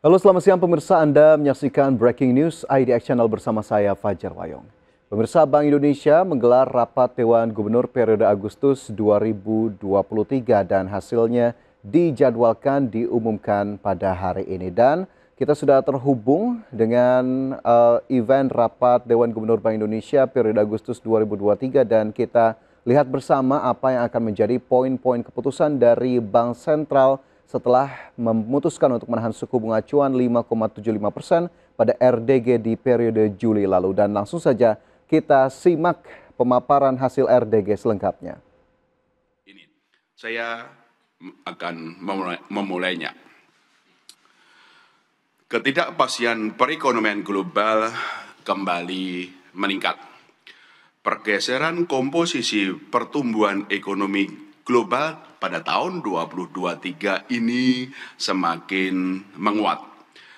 Halo selamat siang pemirsa Anda menyaksikan Breaking News IDX Channel bersama saya Fajar Wayong. Pemirsa Bank Indonesia menggelar rapat Dewan Gubernur periode Agustus 2023 dan hasilnya dijadwalkan diumumkan pada hari ini dan kita sudah terhubung dengan uh, event rapat Dewan Gubernur Bank Indonesia periode Agustus 2023 dan kita lihat bersama apa yang akan menjadi poin-poin keputusan dari Bank Sentral setelah memutuskan untuk menahan suku bunga acuan 5,75 persen pada RDG di periode Juli lalu. Dan langsung saja kita simak pemaparan hasil RDG selengkapnya. Ini saya akan memulainya. Ketidakpastian perekonomian global kembali meningkat. Pergeseran komposisi pertumbuhan ekonomi global pada tahun 2023 ini semakin menguat.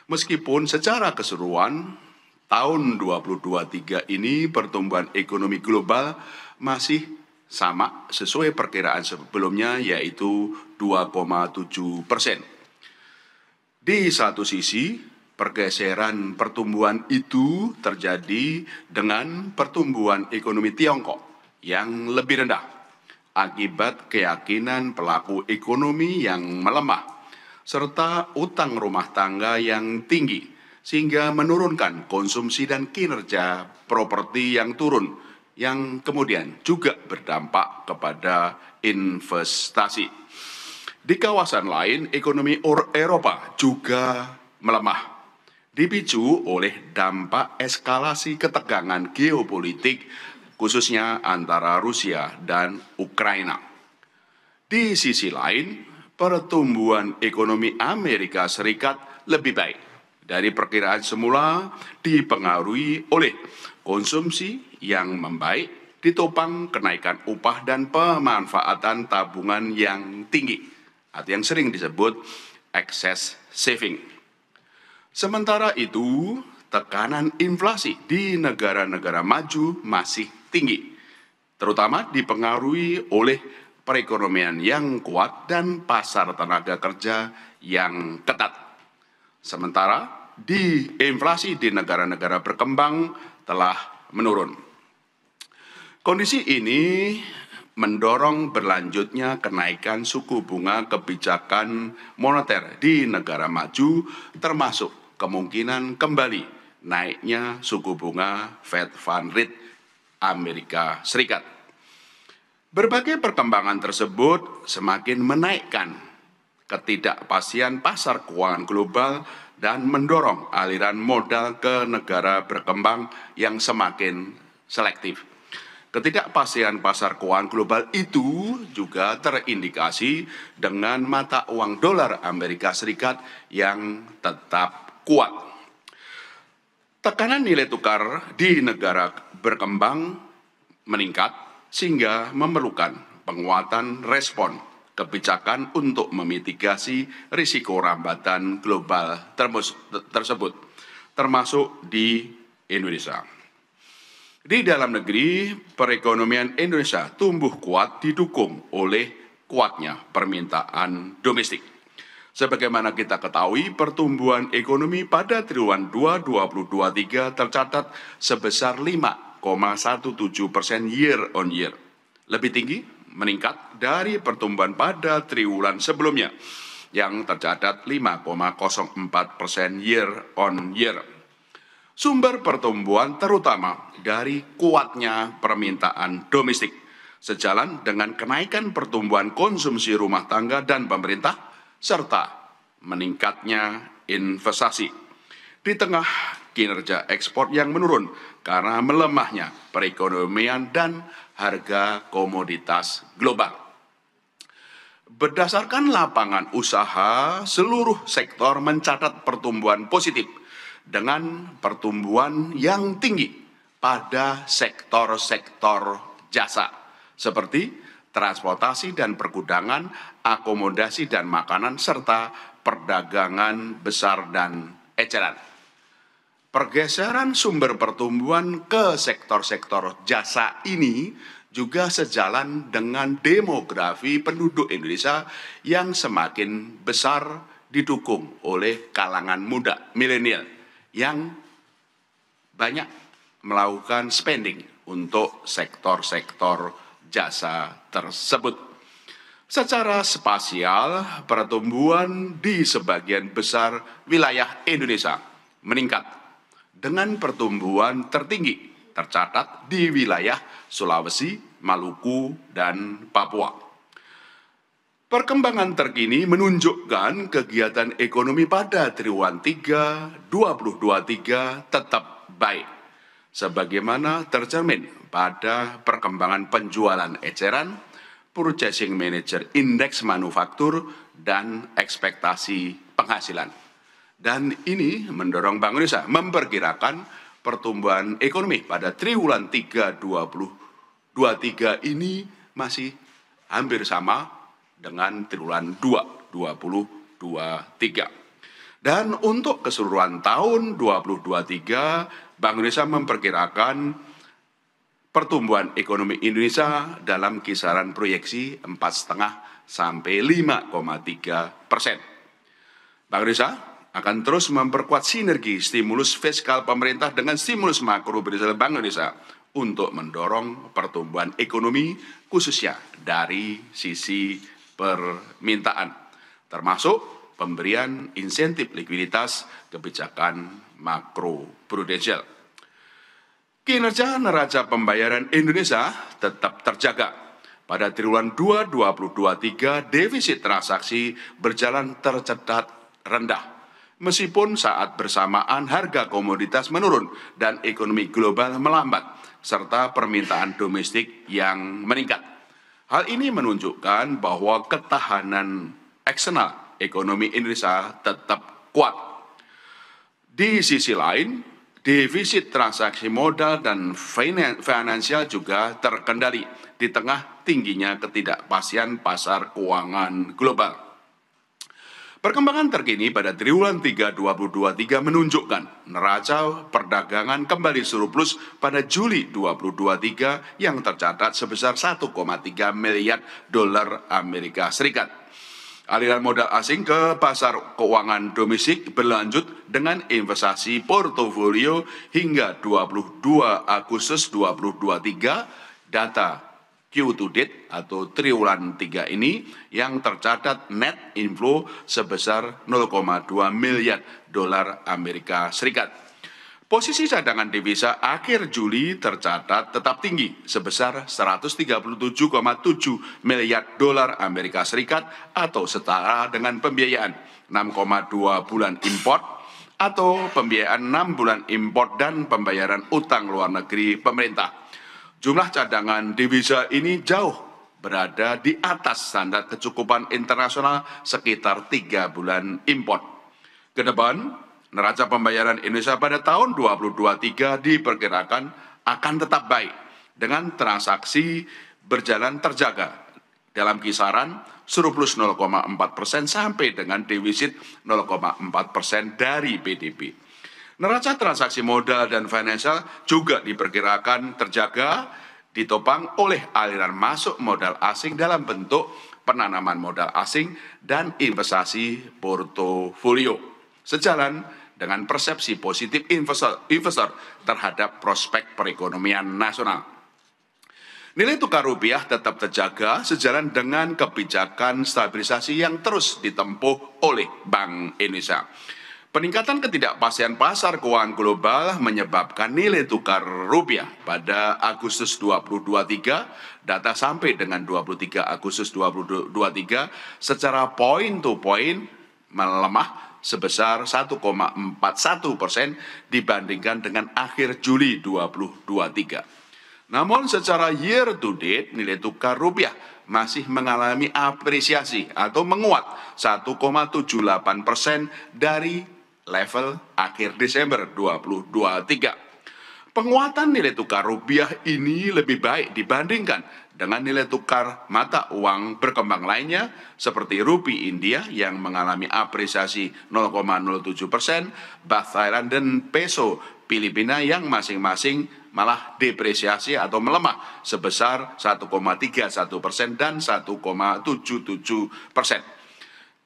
Meskipun secara keseruan tahun 2023 ini pertumbuhan ekonomi global masih sama sesuai perkiraan sebelumnya yaitu 2,7 persen. Di satu sisi, pergeseran pertumbuhan itu terjadi dengan pertumbuhan ekonomi Tiongkok yang lebih rendah akibat keyakinan pelaku ekonomi yang melemah serta utang rumah tangga yang tinggi sehingga menurunkan konsumsi dan kinerja properti yang turun yang kemudian juga berdampak kepada investasi. Di kawasan lain, ekonomi Eropa juga melemah dipicu oleh dampak eskalasi ketegangan geopolitik khususnya antara Rusia dan Ukraina. Di sisi lain, pertumbuhan ekonomi Amerika Serikat lebih baik dari perkiraan semula dipengaruhi oleh konsumsi yang membaik ditopang kenaikan upah dan pemanfaatan tabungan yang tinggi atau yang sering disebut excess saving. Sementara itu, tekanan inflasi di negara-negara maju masih tinggi, terutama dipengaruhi oleh perekonomian yang kuat dan pasar tenaga kerja yang ketat. Sementara di inflasi di negara-negara berkembang telah menurun. Kondisi ini mendorong berlanjutnya kenaikan suku bunga kebijakan moneter di negara maju termasuk kemungkinan kembali naiknya suku bunga Fed Fund Rate Amerika Serikat. Berbagai perkembangan tersebut semakin menaikkan ketidakpastian pasar keuangan global dan mendorong aliran modal ke negara berkembang yang semakin selektif. Ketidakpastian pasar keuangan global itu juga terindikasi dengan mata uang dolar Amerika Serikat yang tetap kuat. Tekanan nilai tukar di negara berkembang meningkat sehingga memerlukan penguatan respon kebijakan untuk memitigasi risiko rambatan global tersebut, termasuk di Indonesia. Di dalam negeri, perekonomian Indonesia tumbuh kuat didukung oleh kuatnya permintaan domestik. Sebagaimana kita ketahui, pertumbuhan ekonomi pada triwulan dua 2023 tercatat sebesar 5,17 persen year on year. Lebih tinggi meningkat dari pertumbuhan pada triwulan sebelumnya yang tercatat 5,04 persen year on year. Sumber pertumbuhan terutama dari kuatnya permintaan domestik, sejalan dengan kenaikan pertumbuhan konsumsi rumah tangga dan pemerintah serta meningkatnya investasi. Di tengah kinerja ekspor yang menurun karena melemahnya perekonomian dan harga komoditas global. Berdasarkan lapangan usaha, seluruh sektor mencatat pertumbuhan positif dengan pertumbuhan yang tinggi pada sektor-sektor jasa seperti transportasi dan pergudangan, akomodasi dan makanan, serta perdagangan besar dan eceran. Pergeseran sumber pertumbuhan ke sektor-sektor jasa ini juga sejalan dengan demografi penduduk Indonesia yang semakin besar didukung oleh kalangan muda milenial yang banyak melakukan spending untuk sektor-sektor jasa tersebut. Secara spasial, pertumbuhan di sebagian besar wilayah Indonesia meningkat dengan pertumbuhan tertinggi tercatat di wilayah Sulawesi, Maluku, dan Papua. Perkembangan terkini menunjukkan kegiatan ekonomi pada triwulan 3 2023 tetap baik sebagaimana tercermin pada perkembangan penjualan eceran, purchasing manager indeks manufaktur, dan ekspektasi penghasilan. Dan ini mendorong Bank Indonesia memperkirakan pertumbuhan ekonomi pada triwulan 3 2023 ini masih hampir sama dengan triwulan 2 2023. Dan untuk keseluruhan tahun 2023 Bank Indonesia memperkirakan pertumbuhan ekonomi Indonesia dalam kisaran proyeksi 4,5 sampai 5,3 persen. Bank Indonesia akan terus memperkuat sinergi stimulus fiskal pemerintah dengan stimulus makro berdasarkan Bank Indonesia untuk mendorong pertumbuhan ekonomi khususnya dari sisi permintaan termasuk pemberian insentif likuiditas kebijakan makro prudensial. Kinerja neraca pembayaran Indonesia tetap terjaga. Pada triwulan 2023 defisit transaksi berjalan tercatat rendah meskipun saat bersamaan harga komoditas menurun dan ekonomi global melambat, serta permintaan domestik yang meningkat. Hal ini menunjukkan bahwa ketahanan eksternal ekonomi Indonesia tetap kuat. Di sisi lain, defisit transaksi modal dan finansial juga terkendali di tengah tingginya ketidakpastian pasar keuangan global. Perkembangan terkini pada triwulan 3 2023 menunjukkan neraca perdagangan kembali surplus pada Juli 2023 yang tercatat sebesar 1,3 miliar dolar Amerika Serikat. Aliran modal asing ke pasar keuangan domestik berlanjut dengan investasi portofolio hingga 22 Agustus 2023 data Q to date atau triwulan 3 ini yang tercatat net inflow sebesar 0,2 miliar dolar Amerika Serikat. Posisi cadangan devisa akhir Juli tercatat tetap tinggi sebesar 137,7 miliar dolar Amerika Serikat atau setara dengan pembiayaan 6,2 bulan import atau pembiayaan 6 bulan import dan pembayaran utang luar negeri pemerintah. Jumlah cadangan devisa ini jauh berada di atas standar kecukupan internasional sekitar 3 bulan import. Kedepan, Neraca pembayaran Indonesia pada tahun 2023 diperkirakan akan tetap baik dengan transaksi berjalan terjaga dalam kisaran surplus 0,4 persen sampai dengan defisit 0,4 persen dari PDB. Neraca transaksi modal dan finansial juga diperkirakan terjaga ditopang oleh aliran masuk modal asing dalam bentuk penanaman modal asing dan investasi portofolio. Sejalan dengan persepsi positif investor, investor terhadap prospek perekonomian nasional. Nilai tukar rupiah tetap terjaga sejalan dengan kebijakan stabilisasi yang terus ditempuh oleh Bank Indonesia. Peningkatan ketidakpastian pasar keuangan global menyebabkan nilai tukar rupiah pada Agustus 2023, data sampai dengan 23 Agustus 2023 secara point to point melemah sebesar 1,41 persen dibandingkan dengan akhir Juli 2023. Namun secara year to date nilai tukar rupiah masih mengalami apresiasi atau menguat 1,78 persen dari level akhir Desember 2023. Penguatan nilai tukar rupiah ini lebih baik dibandingkan dengan nilai tukar mata uang berkembang lainnya seperti rupiah India yang mengalami apresiasi 0,07 persen, Baht Thailand dan peso Filipina yang masing-masing malah depresiasi atau melemah sebesar 1,31 persen dan 1,77 persen.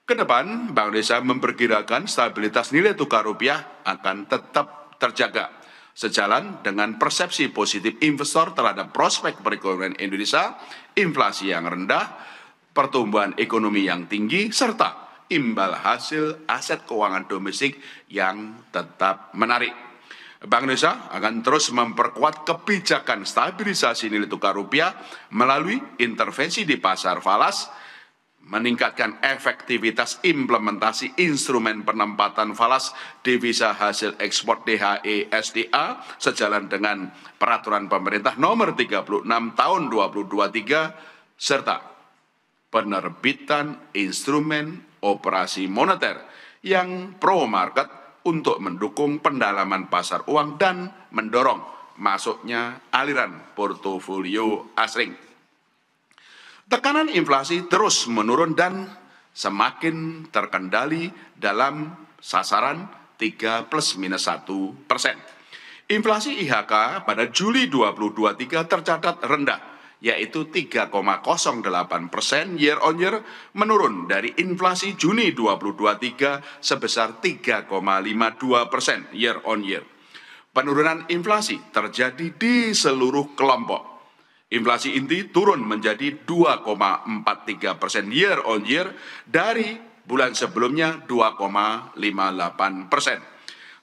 Kedepan, Bank Desa memperkirakan stabilitas nilai tukar rupiah akan tetap terjaga Sejalan dengan persepsi positif investor terhadap prospek perekonomian Indonesia, inflasi yang rendah, pertumbuhan ekonomi yang tinggi, serta imbal hasil aset keuangan domestik yang tetap menarik. Bank Indonesia akan terus memperkuat kebijakan stabilisasi nilai tukar rupiah melalui intervensi di pasar falas, meningkatkan efektivitas implementasi instrumen penempatan falas devisa hasil ekspor DHE SDA sejalan dengan peraturan pemerintah nomor 36 tahun 2023 serta penerbitan instrumen operasi moneter yang pro market untuk mendukung pendalaman pasar uang dan mendorong masuknya aliran portofolio asing. Tekanan inflasi terus menurun dan semakin terkendali dalam sasaran 3 plus minus 1 persen. Inflasi IHK pada Juli 2023 tercatat rendah, yaitu 3,08 persen year on year, menurun dari inflasi Juni 2023 sebesar 3,52 persen year on year. Penurunan inflasi terjadi di seluruh kelompok, Inflasi inti turun menjadi 2,43 persen year on year dari bulan sebelumnya 2,58 persen.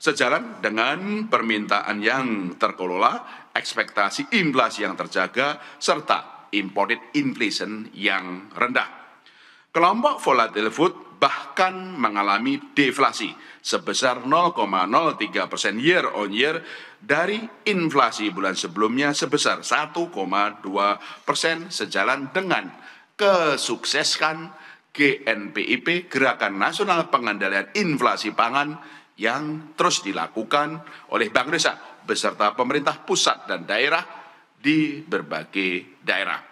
Sejalan dengan permintaan yang terkelola, ekspektasi inflasi yang terjaga, serta imported inflation yang rendah. Kelompok volatile food bahkan mengalami deflasi sebesar 0,03 persen year on year dari inflasi bulan sebelumnya sebesar 1,2 persen sejalan dengan kesuksesan GNPIP Gerakan Nasional Pengendalian Inflasi Pangan yang terus dilakukan oleh Bank Indonesia beserta pemerintah pusat dan daerah di berbagai daerah.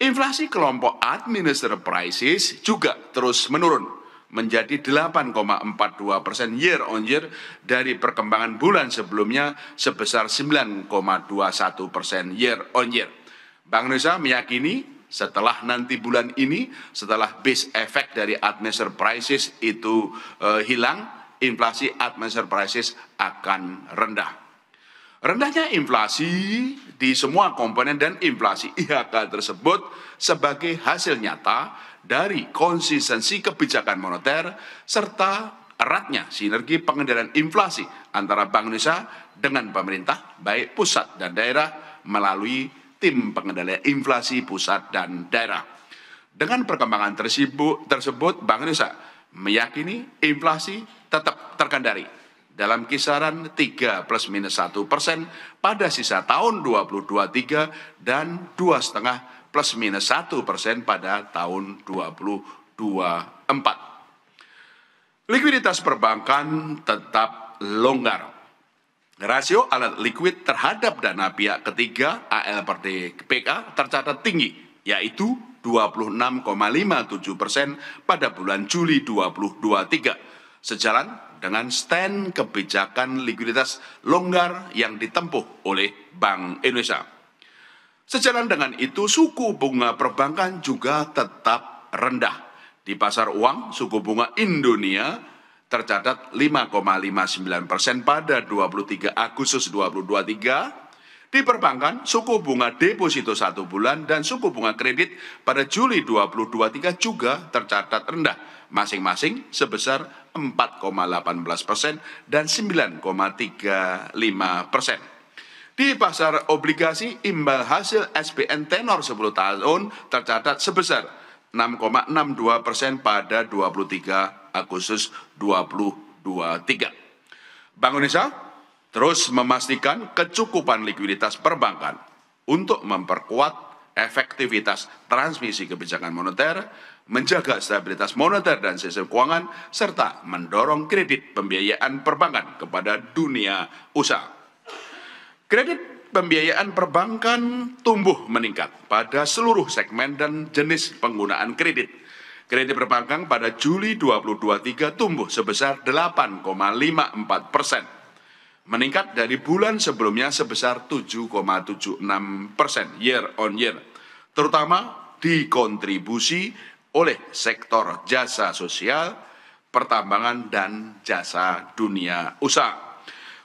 Inflasi kelompok administer prices juga terus menurun menjadi 8,42 persen year on year dari perkembangan bulan sebelumnya sebesar 9,21 persen year on year. Bank Indonesia meyakini setelah nanti bulan ini, setelah base effect dari administer prices itu uh, hilang, inflasi administer prices akan rendah. Rendahnya inflasi di semua komponen dan inflasi IHK tersebut sebagai hasil nyata dari konsistensi kebijakan moneter serta eratnya sinergi pengendalian inflasi antara Bank Indonesia dengan pemerintah baik pusat dan daerah melalui tim pengendalian inflasi pusat dan daerah. Dengan perkembangan tersebut, Bank Indonesia meyakini inflasi tetap terkendali dalam kisaran 3 plus minus 1 persen pada sisa tahun 2023 dan 2,5 plus minus 1 persen pada tahun 2024. Likuiditas perbankan tetap longgar. Rasio alat likuid terhadap dana pihak ketiga AL per tercatat tinggi, yaitu 26,57 persen pada bulan Juli 2023 sejalan dengan stand kebijakan likuiditas longgar yang ditempuh oleh Bank Indonesia. Sejalan dengan itu, suku bunga perbankan juga tetap rendah. Di pasar uang, suku bunga Indonesia tercatat 5,59 persen pada 23 Agustus 2023. Di perbankan, suku bunga deposito satu bulan dan suku bunga kredit pada Juli 2023 juga tercatat rendah, masing-masing sebesar 4,18 persen dan 9,35 persen. Di pasar obligasi, imbal hasil SBN tenor 10 tahun tercatat sebesar 6,62 persen pada 23 Agustus 2023. Bank Indonesia terus memastikan kecukupan likuiditas perbankan untuk memperkuat efektivitas transmisi kebijakan moneter menjaga stabilitas moneter dan sistem keuangan, serta mendorong kredit pembiayaan perbankan kepada dunia usaha. Kredit pembiayaan perbankan tumbuh meningkat pada seluruh segmen dan jenis penggunaan kredit. Kredit perbankan pada Juli 2023 tumbuh sebesar 8,54 persen, meningkat dari bulan sebelumnya sebesar 7,76 persen year on year, terutama dikontribusi oleh sektor jasa sosial, pertambangan, dan jasa dunia usaha.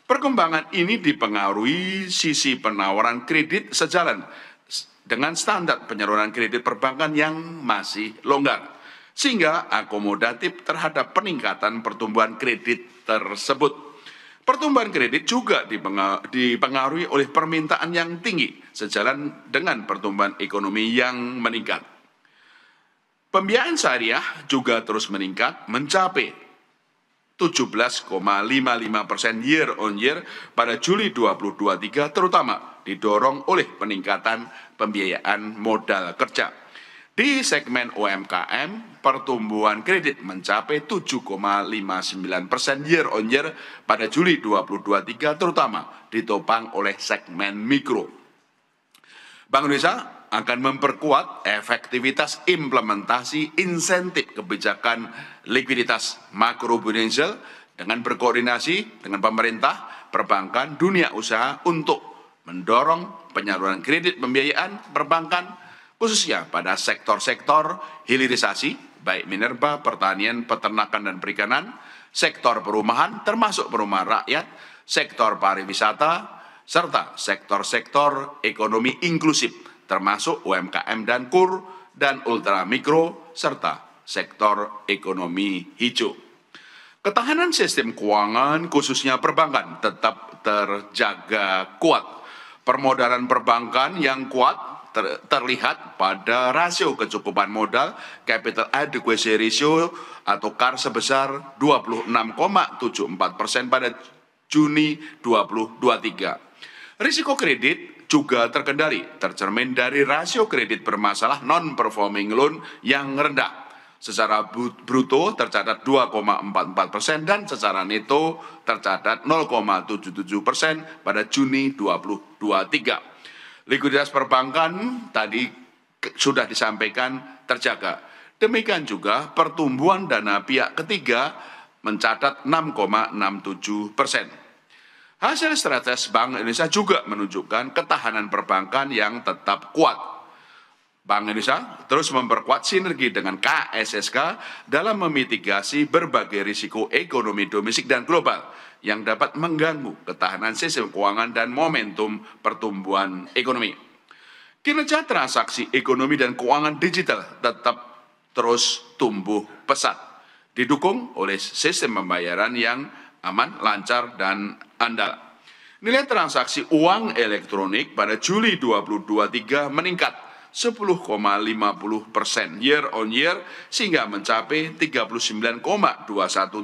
Perkembangan ini dipengaruhi sisi penawaran kredit sejalan dengan standar penyaluran kredit perbankan yang masih longgar, sehingga akomodatif terhadap peningkatan pertumbuhan kredit tersebut. Pertumbuhan kredit juga dipengaruhi oleh permintaan yang tinggi, sejalan dengan pertumbuhan ekonomi yang meningkat. Pembiayaan syariah juga terus meningkat mencapai 17,55 persen year on year pada Juli 2023 terutama didorong oleh peningkatan pembiayaan modal kerja. Di segmen UMKM, pertumbuhan kredit mencapai 7,59 persen year on year pada Juli 2023 terutama ditopang oleh segmen mikro. Bank Indonesia akan memperkuat efektivitas implementasi insentif kebijakan likuiditas makroprudensial dengan berkoordinasi dengan pemerintah, perbankan, dunia usaha untuk mendorong penyaluran kredit pembiayaan perbankan khususnya pada sektor-sektor hilirisasi baik minerba, pertanian, peternakan dan perikanan, sektor perumahan termasuk perumahan rakyat, sektor pariwisata serta sektor-sektor ekonomi inklusif termasuk UMKM dan KUR dan ultramikro serta sektor ekonomi hijau. Ketahanan sistem keuangan khususnya perbankan tetap terjaga kuat. Permodalan perbankan yang kuat ter terlihat pada rasio kecukupan modal capital adequacy ratio atau CAR sebesar 26,74 pada Juni 2023. Risiko kredit juga terkendali, tercermin dari rasio kredit bermasalah non-performing loan yang rendah. Secara bruto tercatat 2,44 persen dan secara neto tercatat 0,77 persen pada Juni 2023. Likuiditas perbankan tadi sudah disampaikan terjaga. Demikian juga pertumbuhan dana pihak ketiga mencatat 6,67 persen. Hasil strategis Bank Indonesia juga menunjukkan ketahanan perbankan yang tetap kuat. Bank Indonesia terus memperkuat sinergi dengan KSSK dalam memitigasi berbagai risiko ekonomi domestik dan global yang dapat mengganggu ketahanan sistem keuangan dan momentum pertumbuhan ekonomi. Kinerja transaksi ekonomi dan keuangan digital tetap terus tumbuh pesat, didukung oleh sistem pembayaran yang aman, lancar, dan andalan. Nilai transaksi uang elektronik pada Juli 2023 meningkat 10,50 persen year on year sehingga mencapai 39,21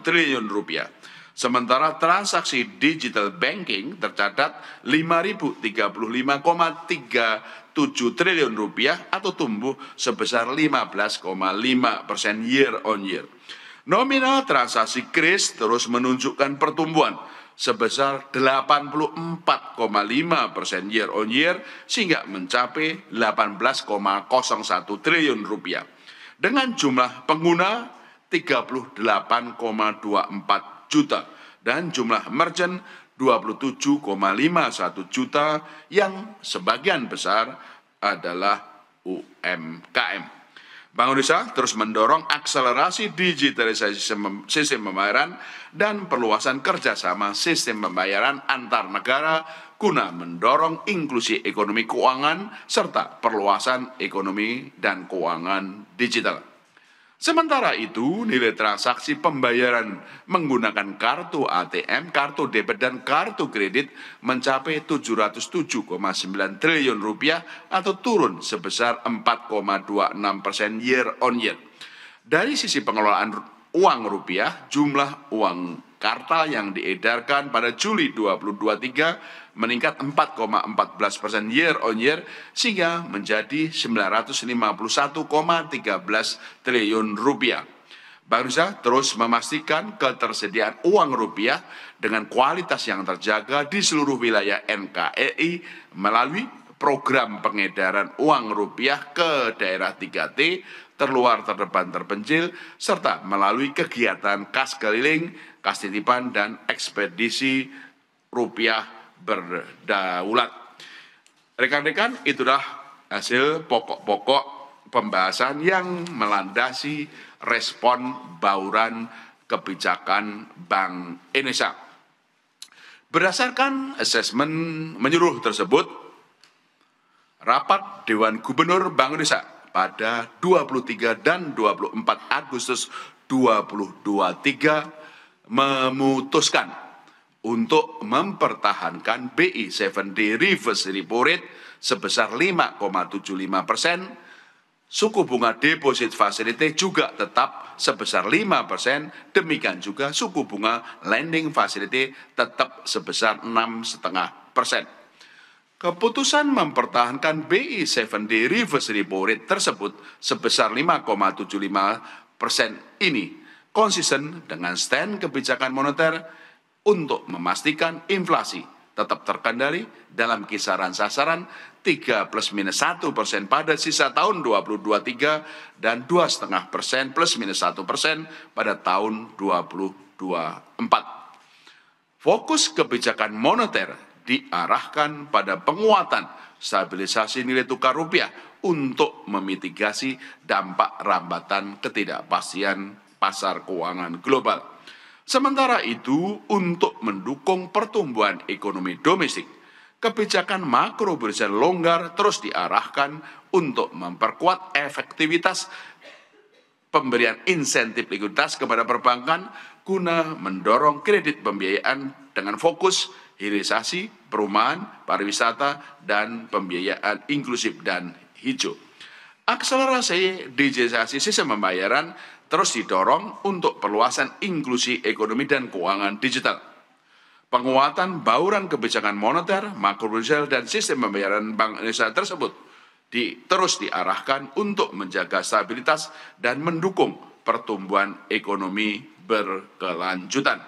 triliun rupiah. Sementara transaksi digital banking tercatat 5.035,37 triliun rupiah atau tumbuh sebesar 15,5 persen year on year. Nominal transaksi kris terus menunjukkan pertumbuhan sebesar 84,5 persen year on year sehingga mencapai 18,01 triliun rupiah dengan jumlah pengguna 38,24 juta dan jumlah merchant 27,51 juta yang sebagian besar adalah UMKM. Bank Indonesia terus mendorong akselerasi digitalisasi sistem pembayaran dan perluasan kerjasama sistem pembayaran antar negara guna mendorong inklusi ekonomi keuangan serta perluasan ekonomi dan keuangan digital. Sementara itu, nilai transaksi pembayaran menggunakan kartu ATM, kartu debit dan kartu kredit mencapai 707,9 triliun rupiah atau turun sebesar 4,26 persen year on year. Dari sisi pengelolaan uang rupiah, jumlah uang Karta yang diedarkan pada Juli 2023 meningkat 4,14 persen year on year sehingga menjadi 951,13 triliun rupiah. Bank Indonesia terus memastikan ketersediaan uang rupiah dengan kualitas yang terjaga di seluruh wilayah NKRI e melalui program pengedaran uang rupiah ke daerah 3T, terluar terdepan terpencil, serta melalui kegiatan kas keliling kas titipan, dan ekspedisi rupiah berdaulat. Rekan-rekan, itulah hasil pokok-pokok pembahasan yang melandasi respon bauran kebijakan Bank Indonesia. Berdasarkan asesmen menyeluruh tersebut, rapat Dewan Gubernur Bank Indonesia pada 23 dan 24 Agustus 2023 memutuskan untuk mempertahankan BI 7 d reverse repo rate sebesar 5,75 persen, suku bunga deposit facility juga tetap sebesar 5 persen, demikian juga suku bunga lending facility tetap sebesar 6,5 persen. Keputusan mempertahankan BI 7 d reverse repo rate tersebut sebesar 5,75 persen ini konsisten dengan stand kebijakan moneter untuk memastikan inflasi tetap terkendali dalam kisaran sasaran 3 plus minus 1 persen pada sisa tahun 2023 dan dua setengah persen plus minus 1 persen pada tahun 2024. Fokus kebijakan moneter diarahkan pada penguatan stabilisasi nilai tukar rupiah untuk memitigasi dampak rambatan ketidakpastian pasar keuangan global. Sementara itu, untuk mendukung pertumbuhan ekonomi domestik, kebijakan makro berjalan longgar terus diarahkan untuk memperkuat efektivitas pemberian insentif likuiditas kepada perbankan guna mendorong kredit pembiayaan dengan fokus hilirisasi, perumahan, pariwisata, dan pembiayaan inklusif dan hijau. Akselerasi digitalisasi sistem pembayaran terus didorong untuk perluasan inklusi ekonomi dan keuangan digital. Penguatan bauran kebijakan moneter, makroprudensial, dan sistem pembayaran Bank Indonesia tersebut di, terus diarahkan untuk menjaga stabilitas dan mendukung pertumbuhan ekonomi berkelanjutan.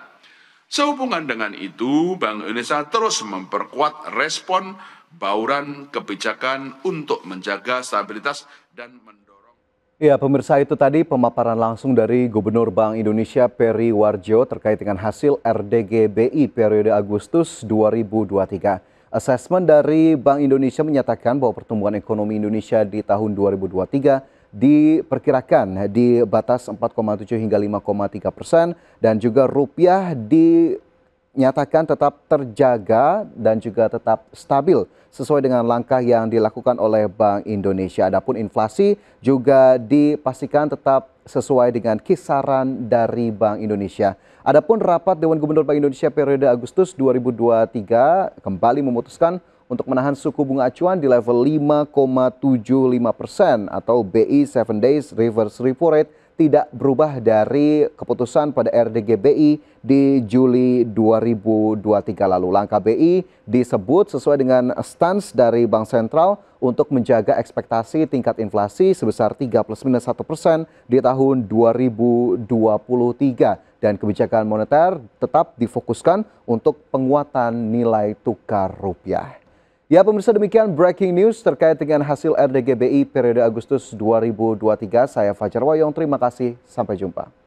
Sehubungan dengan itu, Bank Indonesia terus memperkuat respon bauran kebijakan untuk menjaga stabilitas dan mendukung Ya, pemirsa itu tadi pemaparan langsung dari Gubernur Bank Indonesia Peri Warjo terkait dengan hasil RDGBI periode Agustus 2023. Asesmen dari Bank Indonesia menyatakan bahwa pertumbuhan ekonomi Indonesia di tahun 2023 diperkirakan di batas 4,7 hingga 5,3 persen dan juga rupiah di nyatakan tetap terjaga dan juga tetap stabil sesuai dengan langkah yang dilakukan oleh Bank Indonesia. Adapun inflasi juga dipastikan tetap sesuai dengan kisaran dari Bank Indonesia. Adapun rapat Dewan Gubernur Bank Indonesia periode Agustus 2023 kembali memutuskan untuk menahan suku bunga acuan di level 5,75 persen atau BI 7 Days Reverse Repo Rate tidak berubah dari keputusan pada RDGBI di Juli 2023 lalu. Langkah BI disebut sesuai dengan stance dari Bank Sentral untuk menjaga ekspektasi tingkat inflasi sebesar 3 plus minus 1 persen di tahun 2023 dan kebijakan moneter tetap difokuskan untuk penguatan nilai tukar rupiah. Ya pemirsa demikian breaking news terkait dengan hasil RDGBI periode Agustus 2023. Saya Fajar Wayong, terima kasih, sampai jumpa.